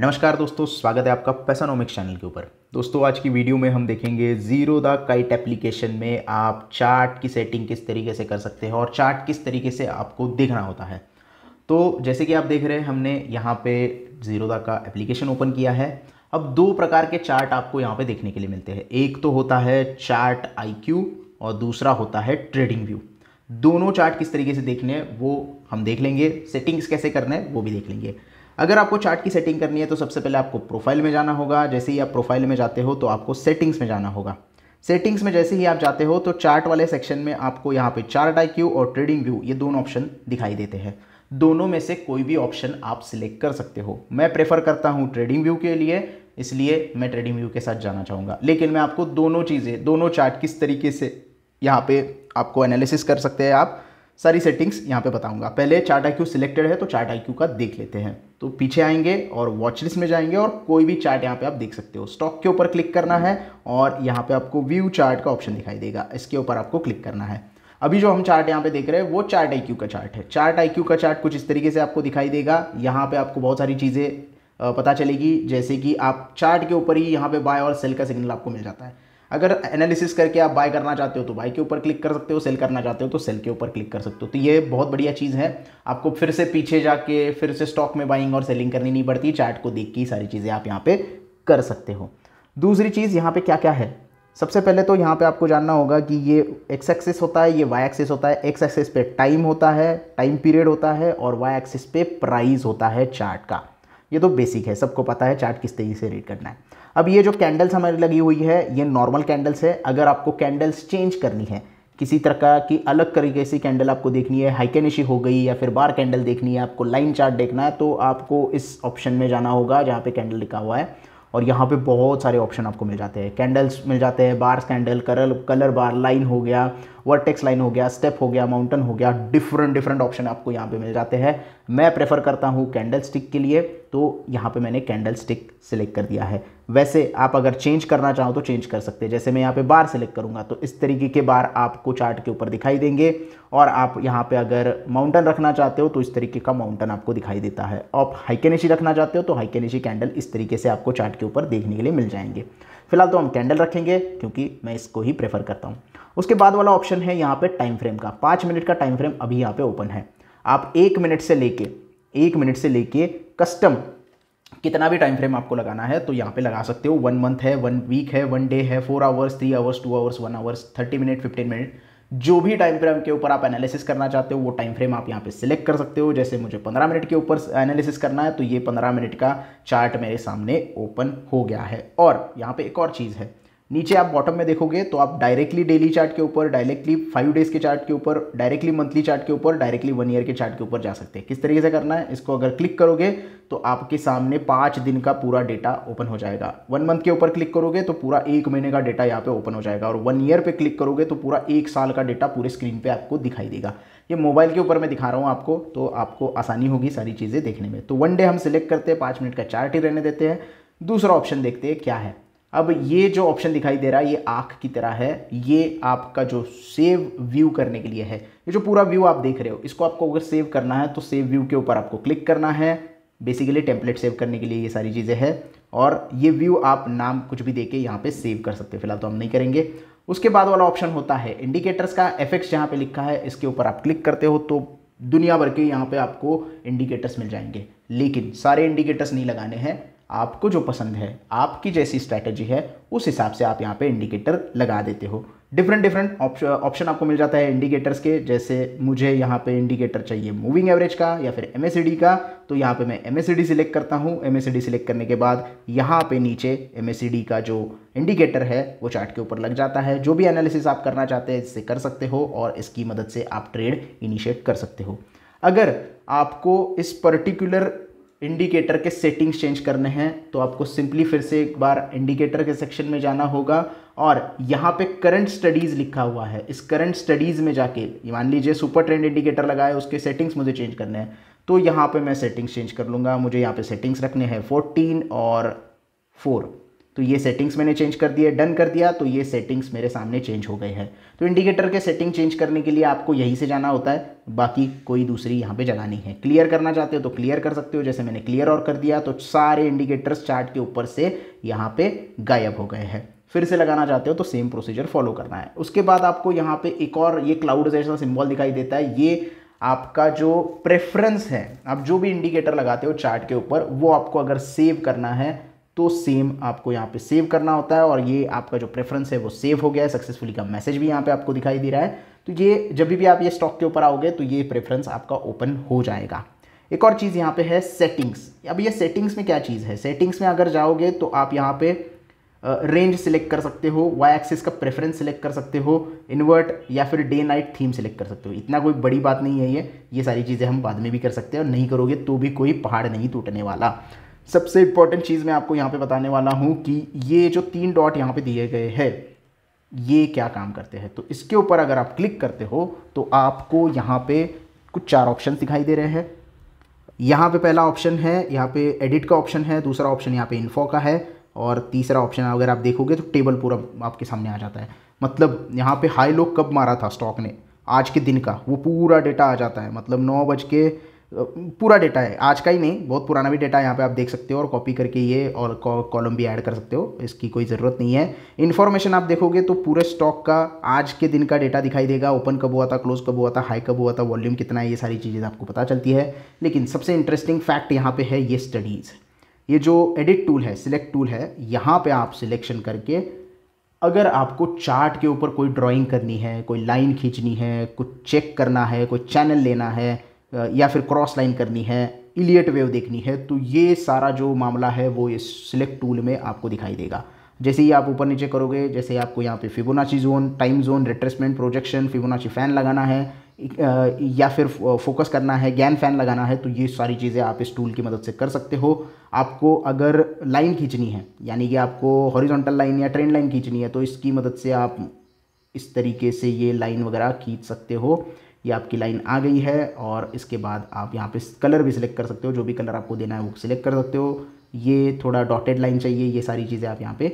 नमस्कार दोस्तों स्वागत है आपका पैसानोमिक चैनल के ऊपर दोस्तों आज की वीडियो में हम देखेंगे जीरो द काइट एप्लीकेशन में आप चार्ट की सेटिंग किस तरीके से कर सकते हैं और चार्ट किस तरीके से आपको देखना होता है तो जैसे कि आप देख रहे हैं हमने यहाँ पे जीरो दा का एप्लीकेशन ओपन किया है अब दो प्रकार के चार्ट आपको यहाँ पे देखने के लिए मिलते हैं एक तो होता है चार्ट आई और दूसरा होता है ट्रेडिंग व्यू दोनों चार्ट किस तरीके से देखने हैं वो हम देख लेंगे सेटिंग्स कैसे करना है वो भी देख लेंगे अगर आपको चार्ट की सेटिंग करनी है तो सबसे पहले आपको प्रोफाइल में जाना होगा जैसे ही आप प्रोफाइल में जाते हो तो आपको सेटिंग्स में जाना होगा सेटिंग्स में जैसे ही आप जाते हो तो चार्ट वाले सेक्शन में आपको यहाँ पे चार्ट आई और ट्रेडिंग व्यू ये दोनों ऑप्शन दिखाई देते हैं दोनों में से कोई भी ऑप्शन आप सिलेक्ट कर सकते हो मैं प्रेफर करता हूँ ट्रेडिंग व्यू के लिए इसलिए मैं ट्रेडिंग व्यू के साथ जाना चाहूँगा लेकिन मैं आपको दोनों चीज़ें दोनों चार्ट किस तरीके से यहाँ पे आपको एनालिसिस कर सकते हैं आप सारी सेटिंग्स यहाँ पर बताऊँगा पहले चार्ट आई सिलेक्टेड है तो चार्ट आई का देख लेते हैं तो पीछे आएंगे और वॉचलिस्ट में जाएंगे और कोई भी चार्ट यहाँ पे आप देख सकते हो स्टॉक के ऊपर क्लिक करना है और यहाँ पे आपको व्यू चार्ट का ऑप्शन दिखाई देगा इसके ऊपर आपको क्लिक करना है अभी जो हम चार्ट यहाँ पे देख रहे हैं वो चार्ट आई का चार्ट है चार्ट आई का चार्ट कुछ इस तरीके से आपको दिखाई देगा यहाँ पर आपको बहुत सारी चीज़ें पता चलेगी जैसे कि आप चार्ट के ऊपर ही यहाँ पे बाय और सेल का सिग्नल आपको मिल जाता है अगर एनालिसिस करके आप बाय करना चाहते हो तो बाय के ऊपर क्लिक कर सकते हो सेल करना चाहते हो तो सेल के ऊपर क्लिक कर सकते हो तो ये बहुत बढ़िया चीज़ है आपको फिर से पीछे जाके फिर से स्टॉक में बाइंग और सेलिंग करनी नहीं पड़ती चार्ट को देख के ही सारी चीज़ें आप यहाँ पर कर सकते हो दूसरी चीज़ यहाँ पर क्या क्या है सबसे पहले तो यहाँ पे आपको जानना होगा कि ये एक्स एक्सेस होता है ये वाई एक्सेस होता है एक्स एक्सेस पे टाइम होता है टाइम पीरियड होता है और वाई एक्सेस पे प्राइस होता है चार्ट का ये तो बेसिक है सबको पता है चार्ट किस तरीके से रीड करना है अब ये जो कैंडल्स हमारी लगी हुई है ये नॉर्मल कैंडल्स है अगर आपको कैंडल्स चेंज करनी है किसी तरह का कि अलग तरीके से कैंडल आपको देखनी है हाइकेनिशी हो गई या फिर बार कैंडल देखनी है आपको लाइन चार्ट देखना है तो आपको इस ऑप्शन में जाना होगा जहाँ पे कैंडल लिखा हुआ है और यहाँ पे बहुत सारे ऑप्शन आपको मिल जाते हैं कैंडल्स मिल जाते हैं bars candle colour colour bar line हो गया वर्टेक्स लाइन हो गया स्टेप हो गया माउंटेन हो गया डिफरेंट डिफरेंट ऑप्शन आपको यहाँ पे मिल जाते हैं मैं प्रेफर करता हूँ कैंडल स्टिक के लिए तो यहाँ पे मैंने कैंडल स्टिक सिलेक्ट कर दिया है वैसे आप अगर चेंज करना चाहो तो चेंज कर सकते हैं जैसे मैं यहाँ पे बार सिलेक्ट करूँगा तो इस तरीके के बार आपको चार्ट के ऊपर दिखाई देंगे और आप यहाँ पे अगर माउंटेन रखना चाहते हो तो इस तरीके का माउंटेन आपको दिखाई देता है आप हाइकेनेशी रखना चाहते हो तो हाइकेनेशी कैंडल इस तरीके से आपको चार्ट के ऊपर देखने के लिए मिल जाएंगे फिलहाल तो हम कैंडल रखेंगे क्योंकि मैं इसको ही प्रेफर करता हूँ उसके बाद वाला ऑप्शन है यहाँ पे टाइम फ्रेम का पाँच मिनट का टाइम फ्रेम अभी यहाँ पे ओपन है आप एक मिनट से लेके एक मिनट से लेके कस्टम कितना भी टाइम फ्रेम आपको लगाना है तो यहाँ पे लगा सकते हो वन मंथ है वन वीक है वन डे है four hours three hours two hours one hours thirty minute fifteen minute जो भी टाइम फ्रेम के ऊपर आप एनालिसिस करना चाहते हो वो टाइम फ्रेम आप यहाँ पे सिलेक्ट कर सकते हो जैसे मुझे 15 मिनट के ऊपर एनालिसिस करना है तो ये 15 मिनट का चार्ट मेरे सामने ओपन हो गया है और यहाँ पे एक और चीज़ है नीचे आप बॉटम में देखोगे तो आप डायरेक्टली डेली चार्ट के ऊपर डायरेक्टली फाइव डेज के चार्ट के ऊपर डायरेक्टली मंथली चार्ट के ऊपर डायरेक्टली वन ईयर के चार्ट के ऊपर जा सकते हैं किस तरीके से करना है इसको अगर क्लिक करोगे तो आपके सामने पाँच दिन का पूरा डेटा ओपन हो जाएगा वन मंथ के ऊपर क्लिक करोगे तो पूरा एक महीने का डेटा यहाँ पे ओपन हो जाएगा और वन ईयर पे क्लिक करोगे तो पूरा एक साल का डेटा पूरे स्क्रीन पे आपको दिखाई देगा ये मोबाइल के ऊपर मैं दिखा रहा हूँ आपको तो आपको आसानी होगी सारी चीज़ें देखने में तो वन डे हम सिलेक्ट करते हैं पाँच मिनट का चार्ट ही रहने देते हैं दूसरा ऑप्शन देखते हैं क्या है अब ये जो ऑप्शन दिखाई दे रहा है ये आँख की तरह है ये आपका जो सेव व्यू करने के लिए है ये जो पूरा व्यू आप देख रहे हो इसको आपको अगर सेव करना है तो सेव व्यू के ऊपर आपको क्लिक करना है बेसिकली टेम्पलेट सेव करने के लिए ये सारी चीज़ें हैं और ये व्यू आप नाम कुछ भी देके यहाँ पर सेव कर सकते हो फिलहाल तो हम नहीं करेंगे उसके बाद वाला ऑप्शन होता है इंडिकेटर्स का एफेक्ट्स जहाँ पे लिखा है इसके ऊपर आप क्लिक करते हो तो दुनिया भर के यहाँ पे आपको इंडिकेटर्स मिल जाएंगे लेकिन सारे इंडिकेटर्स नहीं लगाने हैं आपको जो पसंद है आपकी जैसी स्ट्रैटेजी है उस हिसाब से आप यहाँ पे इंडिकेटर लगा देते हो डिफरेंट डिफरेंट ऑप्शन आपको मिल जाता है इंडिकेटर्स के जैसे मुझे यहाँ पे इंडिकेटर चाहिए मूविंग एवरेज का या फिर एम का तो यहाँ पे मैं एम सिलेक्ट करता हूँ एम सिलेक्ट करने के बाद यहाँ पे नीचे एम का जो इंडिकेटर है वो चार्ट के ऊपर लग जाता है जो भी एनालिसिस आप करना चाहते हैं इससे कर सकते हो और इसकी मदद से आप ट्रेड इनिशिएट कर सकते हो अगर आपको इस पर्टिकुलर इंडिकेटर के सेटिंग्स चेंज करने हैं तो आपको सिंपली फिर से एक बार इंडिकेटर के सेक्शन में जाना होगा और यहाँ पे करंट स्टडीज़ लिखा हुआ है इस करंट स्टडीज़ में जाके मान लीजिए सुपर ट्रेंड इंडिकेटर लगाए उसके सेटिंग्स मुझे चेंज करने हैं तो यहाँ पे मैं सेटिंग्स चेंज कर लूँगा मुझे यहाँ पे सेटिंग्स रखने हैं 14 और फोर तो ये सेटिंग्स मैंने चेंज कर दिए डन कर दिया तो ये सेटिंग्स मेरे सामने चेंज हो गए हैं तो इंडिकेटर के सेटिंग चेंज करने के लिए आपको यहीं से जाना होता है बाकी कोई दूसरी यहाँ पे जगह नहीं है क्लियर करना चाहते हो तो क्लियर कर सकते हो जैसे मैंने क्लियर और कर दिया तो सारे इंडिकेटर्स चार्ट के ऊपर से यहाँ पे गायब हो गए हैं फिर से लगाना चाहते हो तो सेम प्रोसीजर फॉलो करना है उसके बाद आपको यहाँ पे एक और ये क्लाउड जैसा सिम्बॉल दिखाई देता है ये आपका जो प्रेफरेंस है आप जो भी इंडिकेटर लगाते हो चार्ट के ऊपर वो आपको अगर सेव करना है तो सेम आपको यहाँ पे सेव करना होता है और ये आपका जो प्रेफरेंस है वो सेव हो गया है सक्सेसफुली का मैसेज भी यहाँ पे आपको दिखाई दे रहा है तो ये जब भी आप ये स्टॉक के ऊपर आओगे तो ये प्रेफरेंस आपका ओपन हो जाएगा एक और चीज़ यहाँ पे है सेटिंग्स अब ये सेटिंग्स में क्या चीज़ है सेटिंग्स में अगर जाओगे तो आप यहाँ पे रेंज सिलेक्ट कर सकते हो वाई एक्सिस का प्रेफरेंस सिलेक्ट कर सकते हो इन्वर्ट या फिर डे नाइट थीम सिलेक्ट कर सकते हो इतना कोई बड़ी बात नहीं है ये ये सारी चीज़ें हम बाद में भी कर सकते हैं और नहीं करोगे तो भी कोई पहाड़ नहीं टूटने वाला सबसे इम्पॉर्टेंट चीज़ मैं आपको यहाँ पे बताने वाला हूँ कि ये जो तीन डॉट यहाँ पे दिए गए हैं ये क्या काम करते हैं तो इसके ऊपर अगर आप क्लिक करते हो तो आपको यहाँ पे कुछ चार ऑप्शन दिखाई दे रहे हैं यहाँ पे पहला ऑप्शन है यहाँ पे एडिट का ऑप्शन है दूसरा ऑप्शन यहाँ पे इन्फो का है और तीसरा ऑप्शन अगर आप देखोगे तो टेबल पूरा आपके सामने आ जाता है मतलब यहाँ पे हाई लोग कब मारा था स्टॉक ने आज के दिन का वो पूरा डेटा आ जाता है मतलब नौ बज के पूरा डेटा है आज का ही नहीं बहुत पुराना भी डेटा है यहाँ पे आप देख सकते हो और कॉपी करके ये और कॉलम भी ऐड कर सकते हो इसकी कोई ज़रूरत नहीं है इन्फॉर्मेशन आप देखोगे तो पूरे स्टॉक का आज के दिन का डेटा दिखाई देगा ओपन कब हुआ था क्लोज कब हुआ था हाई कब हुआ था वॉल्यूम कितना है ये सारी चीज़ें आपको पता चलती है लेकिन सबसे इंटरेस्टिंग फैक्ट यहाँ पर है ये स्टडीज़ ये जो एडिट टूल है सिलेक्ट टूल है यहाँ पर आप सिलेक्शन करके अगर आपको चार्ट के ऊपर कोई ड्राइंग करनी है कोई लाइन खींचनी है कुछ चेक करना है कोई चैनल लेना है या फिर क्रॉस लाइन करनी है इलियट वेव देखनी है तो ये सारा जो मामला है वो इस सिलेक्ट टूल में आपको दिखाई देगा जैसे ही आप ऊपर नीचे करोगे जैसे आपको यहाँ पे Fibonacci zone time zone retracement projection Fibonacci fan लगाना है या फिर फोकस करना है गैन फैन लगाना है तो ये सारी चीज़ें आप इस टूल की मदद से कर सकते हो आपको अगर लाइन खींचनी है यानी कि आपको हॉरिजॉन्टल लाइन या ट्रेन लाइन खींचनी है तो इसकी मदद से आप इस तरीके से ये लाइन वगैरह खींच सकते हो ये आपकी लाइन आ गई है और इसके बाद आप यहाँ पे कलर भी सिलेक्ट कर सकते हो जो भी कलर आपको देना है वो सिलेक्ट कर सकते हो ये थोड़ा डॉटेड लाइन चाहिए ये सारी चीज़ें आप यहाँ पे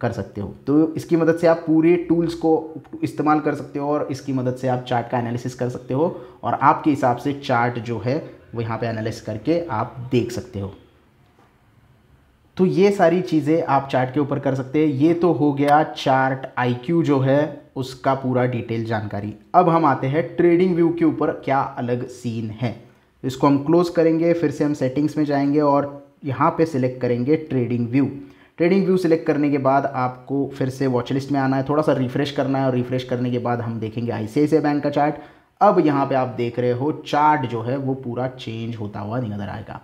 कर सकते हो तो इसकी मदद से आप पूरे टूल्स को इस्तेमाल कर सकते हो और इसकी मदद से आप चार्ट का एनालिसिस कर सकते हो और आपके हिसाब से चार्ट जो है वो यहाँ पे एनालिस करके आप देख सकते हो तो ये सारी चीज़ें आप चार्ट के ऊपर कर सकते हैं ये तो हो गया चार्ट आई जो है उसका पूरा डिटेल जानकारी अब हम आते हैं ट्रेडिंग व्यू के ऊपर क्या अलग सीन है इसको हम क्लोज करेंगे फिर से हम सेटिंग्स में जाएंगे और यहाँ पे सिलेक्ट करेंगे TradingView TradingView select करने के बाद आपको फिर से वॉच लिस्ट में आना है थोड़ा सा रिफ्रेश करना है और रिफ्रेश करने के बाद हम देखेंगे आई बैंक का चार्ट अब यहाँ पर आप देख रहे हो चार्ट जो है वो पूरा चेंज होता हुआ नज़र आएगा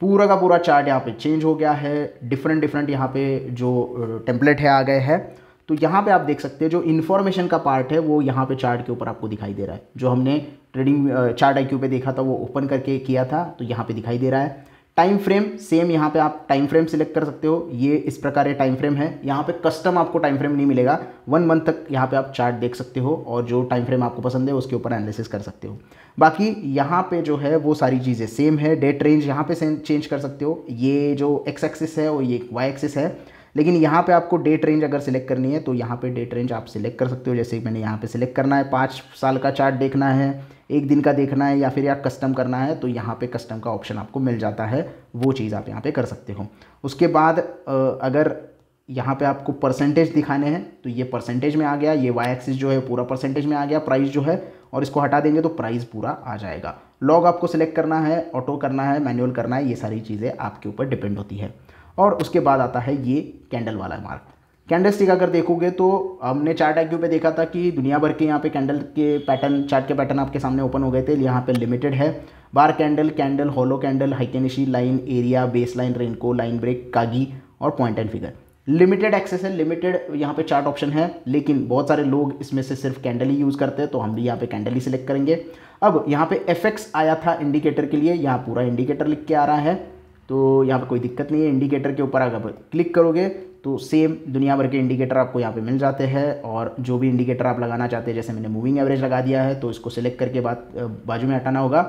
पूरा का पूरा चार्ट यहाँ पे चेंज हो गया है डिफरेंट डिफरेंट यहाँ पे जो टेम्पलेट है आ गए हैं तो यहाँ पे आप देख सकते हैं जो इन्फॉर्मेशन का पार्ट है वो यहाँ पे चार्ट के ऊपर आपको दिखाई दे रहा है जो हमने ट्रेडिंग चार्ट आई पे देखा था वो ओपन करके किया था तो यहाँ पे दिखाई दे रहा है टाइम फ्रेम सेम यहाँ पे आप टाइम फ्रेम सिलेक्ट कर सकते हो ये इस प्रकार टाइम फ्रेम है यहाँ पे कस्टम आपको टाइम फ्रेम नहीं मिलेगा वन मंथ तक यहाँ पे आप चार्ट देख सकते हो और जो टाइम फ्रेम आपको पसंद है उसके ऊपर एनालिसिस कर सकते हो बाकी यहाँ पे जो है वो सारी चीज़ें सेम है डेट रेंज यहाँ पे चेंज कर सकते हो ये जो एक्स एक्सिस है और ये वाई एक्सिस है लेकिन यहाँ पे आपको डेट रेंज अगर सिलेक्ट करनी है तो यहाँ पे डेट रेंज आप सिलेक्ट कर सकते हो जैसे मैंने यहाँ पे सिलेक्ट करना है पाँच साल का चार्ट देखना है एक दिन का देखना है या फिर आप कस्टम करना है तो यहाँ पे कस्टम का ऑप्शन आपको मिल जाता है वो चीज़ आप यहाँ पे कर सकते हो उसके बाद अगर यहाँ पे आपको परसेंटेज दिखाने हैं तो ये परसेंटेज में आ गया ये वाई एक्सिस जो है पूरा परसेंटेज में आ गया प्राइस जो है और इसको हटा देंगे तो प्राइस पूरा आ जाएगा लॉग आपको सिलेक्ट करना है ऑटो करना है मैनुअल करना है ये सारी चीज़ें आपके ऊपर डिपेंड होती है और उसके बाद आता है ये कैंडल वाला मार्क कैंडल स्टिक अगर देखोगे तो हमने चार्ट आई पे देखा था कि दुनिया भर के यहाँ पे कैंडल के पैटर्न चार्ट के पैटर्न आपके सामने ओपन हो गए थे यहाँ पे लिमिटेड है bar candle candle hollow candle heikin ashi line area baseline renko line break kagi और point and figure limited access है लिमिटेड यहाँ पे चार्ट ऑप्शन है लेकिन बहुत सारे लोग इसमें से सिर्फ कैंडल ही यूज़ करते हैं तो हम भी यहाँ पे कैंडल ही सिलेक्ट करेंगे अब यहाँ पे एफ आया था इंडिकेटर के लिए यहाँ पूरा इंडिकेटर लिख के आ रहा है तो यहाँ पर कोई दिक्कत नहीं है इंडिकेटर के ऊपर अगर क्लिक करोगे तो सेम दुनिया भर के इंडिकेटर आपको यहाँ पे मिल जाते हैं और जो भी इंडिकेटर आप लगाना चाहते हैं जैसे मैंने मूविंग एवरेज लगा दिया है तो इसको सिलेक्ट करके बाद बाजू में हटाना होगा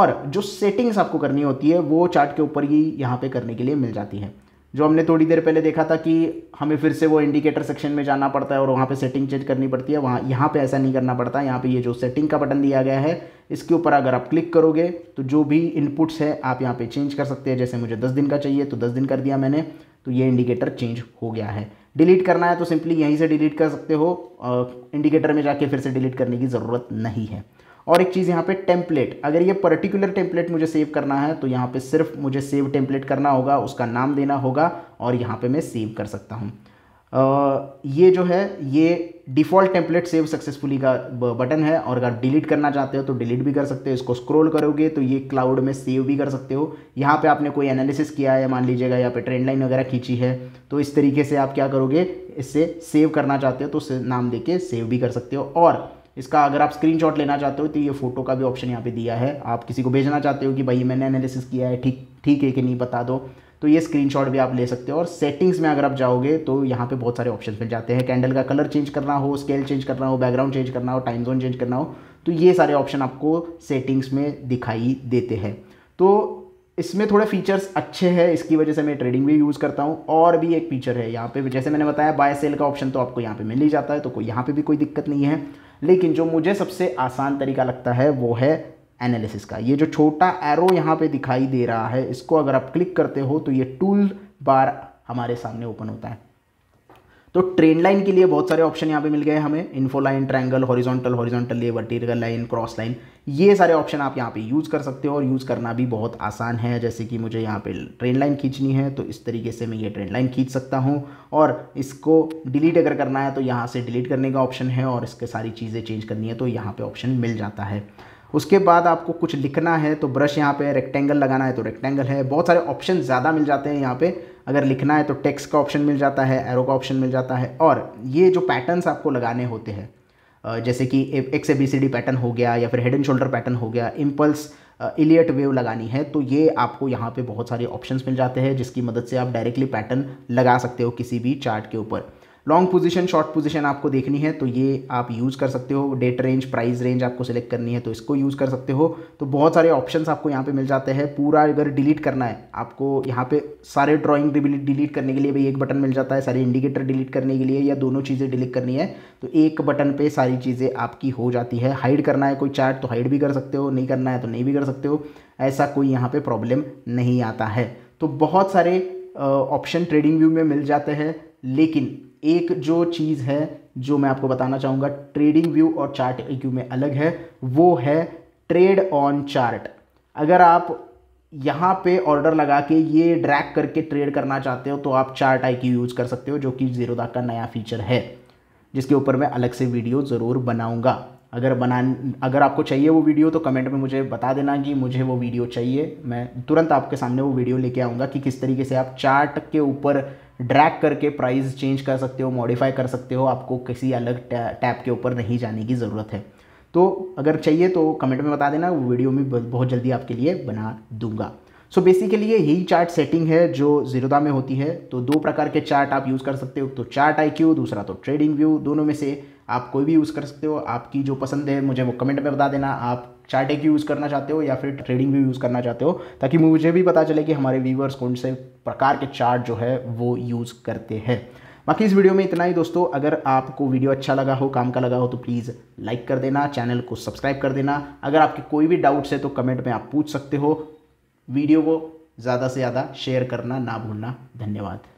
और जो सेटिंग्स आपको करनी होती है वो चार्ट के ऊपर ही यहाँ पे करने के लिए मिल जाती है जो हमने थोड़ी देर पहले देखा था कि हमें फिर से वो इंडिकेटर सेक्शन में जाना पड़ता है और वहाँ पर सेटिंग चेंज करनी पड़ती है वहाँ यहाँ पर ऐसा नहीं करना पड़ता यहाँ पर ये जो सेटिंग का बटन दिया गया है इसके ऊपर अगर आप क्लिक करोगे तो जो भी इनपुट्स है आप यहाँ पे चेंज कर सकते हैं जैसे मुझे दस दिन का चाहिए तो दस दिन कर दिया मैंने तो ये इंडिकेटर चेंज हो गया है डिलीट करना है तो सिंपली यहीं से डिलीट कर सकते हो इंडिकेटर में जाके फिर से डिलीट करने की ज़रूरत नहीं है और एक चीज़ यहाँ पे टेम्पलेट अगर ये पर्टिकुलर टेम्पलेट मुझे सेव करना है तो यहाँ पे सिर्फ मुझे सेव टेम्पलेट करना होगा उसका नाम देना होगा और यहाँ पे मैं सेव कर सकता हूँ ये जो है ये डिफ़ॉल्ट टेम्पलेट सेव सक्सेसफुली का बटन है और अगर डिलीट करना चाहते हो तो डिलीट भी कर सकते हो इसको स्क्रॉल करोगे तो ये क्लाउड में सेव भी कर सकते हो यहाँ पे आपने कोई एनालिसिस किया है मान लीजिएगा यहाँ पे ट्रेंड लाइन वगैरह खींची है तो इस तरीके से आप क्या करोगे इससे सेव करना चाहते हो तो नाम दे के सेव भी कर सकते हो और इसका अगर आप स्क्रीन लेना चाहते हो तो ये फोटो का भी ऑप्शन यहाँ पर दिया है आप किसी को भेजना चाहते हो कि भाई मैंने एनालिसिस किया है ठीक ठीक है कि नहीं बता दो तो ये स्क्रीनशॉट भी आप ले सकते हो और सेटिंग्स में अगर आप जाओगे तो यहाँ पे बहुत सारे ऑप्शन मिल जाते हैं कैंडल का कलर चेंज करना हो स्केल चेंज करना हो बैकग्राउंड चेंज करना हो टाइम जोन चेंज करना हो तो ये सारे ऑप्शन आपको सेटिंग्स में दिखाई देते हैं तो इसमें थोड़े फीचर्स अच्छे हैं इसकी वजह से मैं ट्रेडिंग भी यूज़ करता हूँ और भी एक फीचर है यहाँ पे जैसे मैंने बताया बाय सेल का ऑप्शन तो आपको यहाँ पे मिल ही जाता है तो कोई यहाँ पे भी कोई दिक्कत नहीं है लेकिन जो मुझे सबसे आसान तरीका लगता है वो है एनालिसिस का ये जो छोटा एरो यहाँ पे दिखाई दे रहा है इसको अगर आप क्लिक करते हो तो ये टूल बार हमारे सामने ओपन होता है तो ट्रेंड लाइन के लिए बहुत सारे ऑप्शन यहाँ पे मिल गए हमें info line triangle horizontal horizontal ये वर्टिकल लाइन क्रॉस लाइन ये सारे ऑप्शन आप यहाँ पे यूज़ कर सकते हो और यूज़ करना भी बहुत आसान है जैसे कि मुझे यहाँ पे ट्रेन लाइन खींचनी है तो इस तरीके से मैं ये ट्रेन लाइन खींच सकता हूँ और इसको डिलीट अगर करना है तो यहाँ से डिलीट करने का ऑप्शन है और इसके सारी चीज़ें चेंज करनी है तो यहाँ पर ऑप्शन मिल जाता है उसके बाद आपको कुछ लिखना है तो ब्रश यहाँ पे रेक्टेंगल लगाना है तो रेक्टेंगल है बहुत सारे ऑप्शन ज़्यादा मिल जाते हैं यहाँ पे अगर लिखना है तो टेक्स का ऑप्शन मिल जाता है एरो का ऑप्शन मिल जाता है और ये जो पैटर्न्स आपको लगाने होते हैं जैसे कि X A B C D pattern हो गया या फिर हेड एंड शोल्डर पैटर्न हो गया इम्पल्स इलियट वेव लगानी है तो ये आपको यहाँ पे बहुत सारे ऑप्शंस मिल जाते हैं जिसकी मदद से आप डायरेक्टली पैटर्न लगा सकते हो किसी भी चार्ट के ऊपर लॉन्ग पोजीशन शॉर्ट पोजीशन आपको देखनी है तो ये आप यूज़ कर सकते हो डेट रेंज प्राइस रेंज आपको सिलेक्ट करनी है तो इसको यूज़ कर सकते हो तो बहुत सारे ऑप्शन आपको यहाँ पे मिल जाते हैं पूरा अगर डिलीट करना है आपको यहाँ पे सारे ड्राइंग डिलीट करने के लिए भी एक बटन मिल जाता है सारे इंडिकेटर डिलीट करने के लिए या दोनों चीज़ें डिलीट करनी है तो एक बटन पर सारी चीज़ें आपकी हो जाती है हाइड करना है कोई चार्ट तो हाइड भी कर सकते हो नहीं करना है तो नहीं भी कर सकते हो ऐसा कोई यहाँ पर प्रॉब्लम नहीं आता है तो बहुत सारे ऑप्शन ट्रेडिंग व्यू में मिल जाते हैं लेकिन एक जो चीज़ है जो मैं आपको बताना चाहूँगा ट्रेडिंग व्यू और चार्ट व्यू में अलग है वो है ट्रेड ऑन चार्ट अगर आप यहाँ पे ऑर्डर लगा के ये ड्रैग करके ट्रेड करना चाहते हो तो आप चार्ट आई क्यू यूज़ कर सकते हो जो कि जीरो दाग का नया फीचर है जिसके ऊपर मैं अलग से वीडियो ज़रूर बनाऊँगा अगर बना अगर आपको चाहिए वो वीडियो तो कमेंट में मुझे बता देना कि मुझे वो वीडियो चाहिए मैं तुरंत आपके सामने वो वीडियो लेके आऊँगा कि किस तरीके से आप चार्ट के ऊपर ड्रैग करके प्राइस चेंज कर सकते हो मॉडिफाई कर सकते हो आपको किसी अलग टैप के ऊपर नहीं जाने की ज़रूरत है तो अगर चाहिए तो कमेंट में बता देना वीडियो में बहुत जल्दी आपके लिए बना दूंगा सो बेसिकली यही चार्ट सेटिंग है जो जीरोदा में होती है तो दो प्रकार के चार्ट आप यूज़ कर सकते हो तो चार्ट आई दूसरा तो ट्रेडिंग व्यू दोनों में से आप कोई भी यूज़ कर सकते हो आपकी जो पसंद है मुझे वो कमेंट में बता देना आप चार्ट एक यूज़ करना चाहते हो या फिर ट्रेडिंग भी यूज़ करना चाहते हो ताकि मुझे भी पता चले कि हमारे व्यूवर्स कौन से प्रकार के चार्ट जो है वो यूज़ करते हैं बाकी इस वीडियो में इतना ही दोस्तों अगर आपको वीडियो अच्छा लगा हो काम का लगा हो तो प्लीज़ लाइक कर देना चैनल को सब्सक्राइब कर देना अगर आपके कोई भी डाउट्स है तो कमेंट में आप पूछ सकते हो वीडियो को ज़्यादा से ज़्यादा शेयर करना ना भूलना धन्यवाद